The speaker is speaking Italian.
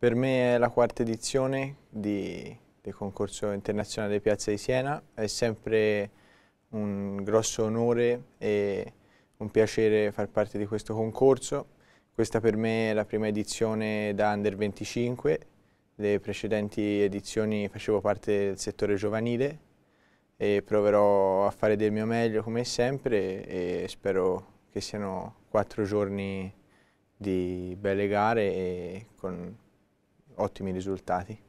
Per me è la quarta edizione di, del concorso internazionale Piazza di Siena, è sempre un grosso onore e un piacere far parte di questo concorso. Questa per me è la prima edizione da Under 25, le precedenti edizioni facevo parte del settore giovanile e proverò a fare del mio meglio come sempre e spero che siano quattro giorni di belle gare e con ottimi risultati?